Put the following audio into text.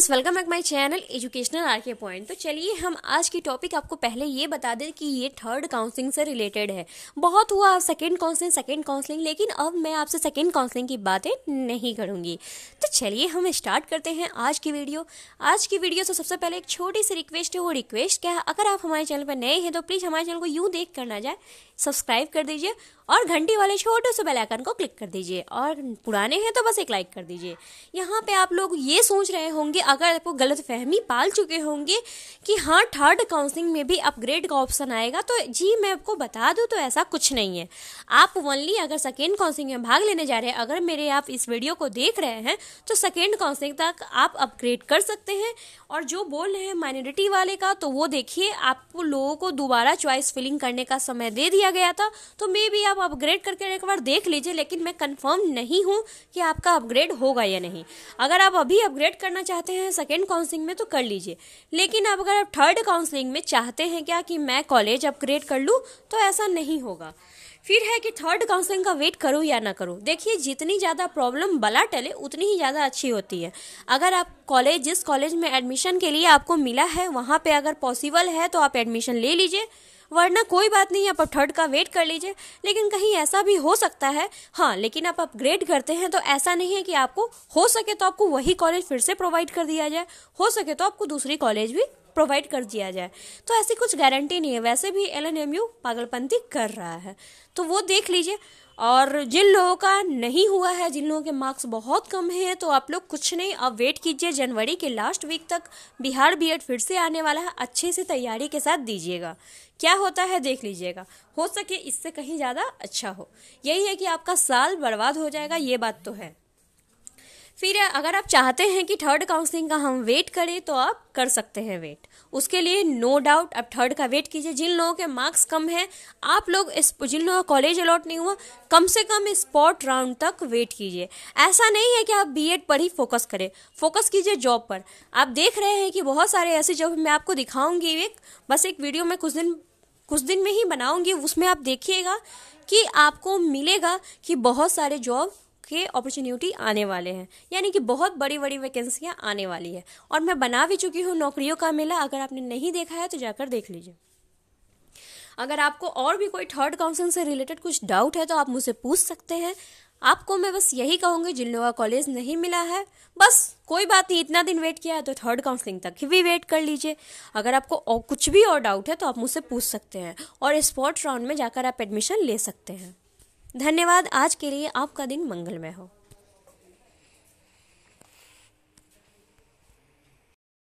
friends welcome back my channel educational R K point तो चलिए हम आज की टॉपिक आपको पहले ये बता दें कि ये थर्ड काउंसलिंग से रिलेटेड है बहुत हुआ सेकंड काउंसलिंग सेकंड काउंसलिंग लेकिन अब मैं आपसे सेकंड काउंसलिंग की बातें नहीं करूँगी तो चलिए हम स्टार्ट करते हैं आज की वीडियो आज की वीडियो से सबसे पहले एक छोटी सी रिक्वेस्ट है वो रिक्वेस्ट क्या है अगर आप हमारे चैनल पर नए हैं तो प्लीज़ हमारे चैनल को यूँ देख कर ना जाए सब्सक्राइब कर दीजिए और घंटी वाले छोटे से बेलाइकन को क्लिक कर दीजिए और पुराने हैं तो बस एक लाइक कर दीजिए यहाँ पर आप लोग ये सोच रहे होंगे अगर आपको गलत फहमी पाल चुके होंगे कि हाँ थर्ड काउंसलिंग में भी अपग्रेड का ऑप्शन आएगा तो जी मैं आपको बता दूँ तो ऐसा कुछ नहीं है आप ओनली अगर सेकेंड काउंसलिंग में भाग लेने जा रहे हैं अगर मेरे आप इस वीडियो को देख रहे हैं तो सेकेंड काउंसलिंग तक आप अपग्रेड कर सकते हैं और जो बोल रहे हैं माइनॉरिटी वाले का तो वो देखिए आपको लोगों को दोबारा चॉइस फिलिंग करने का समय दे दिया गया था तो मे भी आप अपग्रेड करके एक बार देख लीजिए लेकिन मैं कन्फर्म नहीं हूँ कि आपका अपग्रेड होगा या नहीं अगर आप अभी अपग्रेड करना चाहते हैं हैं सेकेंड काउंसलिंग में तो कर लीजिए लेकिन अब अगर आप थर्ड काउंसलिंग में चाहते हैं क्या कि मैं कॉलेज अपग्रेड कर लूँ तो ऐसा नहीं होगा फिर है कि थर्ड काउंसलिंग का वेट करूँ या ना करूँ देखिए जितनी ज़्यादा प्रॉब्लम बला टले उतनी ही ज़्यादा अच्छी होती है अगर आप कॉलेज जिस कॉलेज में एडमिशन के लिए आपको मिला है वहाँ पे अगर पॉसिबल है तो आप एडमिशन ले लीजिए वरना कोई बात नहीं आप थर्ड का वेट कर लीजिए लेकिन कहीं ऐसा भी हो सकता है हाँ लेकिन आप अपग्रेड करते हैं तो ऐसा नहीं है कि आपको हो सके तो आपको वही कॉलेज फिर से प्रोवाइड कर दिया जाए हो सके तो आपको दूसरी कॉलेज भी प्रोवाइड कर दिया जाए तो ऐसी कुछ गारंटी नहीं है वैसे भी एल एन पागलपंथी कर रहा है तो वो देख लीजिए और जिन लोगों का नहीं हुआ है जिन लोगों के मार्क्स बहुत कम हैं तो आप लोग कुछ नहीं अब वेट कीजिए जनवरी के लास्ट वीक तक बिहार एड फिर से आने वाला है अच्छे से तैयारी के साथ दीजिएगा क्या होता है देख लीजिएगा हो सके इससे कहीं ज़्यादा अच्छा हो यही है कि आपका साल बर्बाद हो जाएगा ये बात तो है फिर अगर आप चाहते हैं कि थर्ड काउंसलिंग का हम वेट करें तो आप कर सकते हैं वेट उसके लिए नो डाउट आप थर्ड का वेट कीजिए जिन लोगों के मार्क्स कम हैं आप लोग इस जिन लोगों का कॉलेज अलॉट नहीं हुआ कम से कम स्पॉट राउंड तक वेट कीजिए ऐसा नहीं है कि आप बी पर ही फोकस करें फोकस कीजिए जॉब पर आप देख रहे हैं कि बहुत सारे ऐसे जॉब मैं आपको दिखाऊंगी एक बस एक वीडियो में कुछ दिन कुछ दिन में ही बनाऊंगी उसमें आप देखिएगा कि आपको मिलेगा कि बहुत सारे जॉब के अपॉर्चुनिटी आने वाले हैं यानी कि बहुत बड़ी बड़ी वैकेंसियाँ आने वाली है और मैं बना भी चुकी हूँ नौकरियों का मेला अगर आपने नहीं देखा है तो जाकर देख लीजिए अगर आपको और भी कोई थर्ड काउंसिल से रिलेटेड कुछ डाउट है तो आप मुझसे पूछ सकते हैं आपको मैं बस यही कहूंगी जिन लोगों का कॉलेज नहीं मिला है बस कोई बात नहीं इतना दिन वेट किया है तो थर्ड काउंसलिंग तक ही भी वेट कर लीजिए अगर आपको और कुछ भी और डाउट है तो आप मुझसे पूछ सकते हैं और स्पॉट राउंड में जाकर आप एडमिशन ले सकते हैं धन्यवाद आज के लिए आपका दिन मंगलमय हो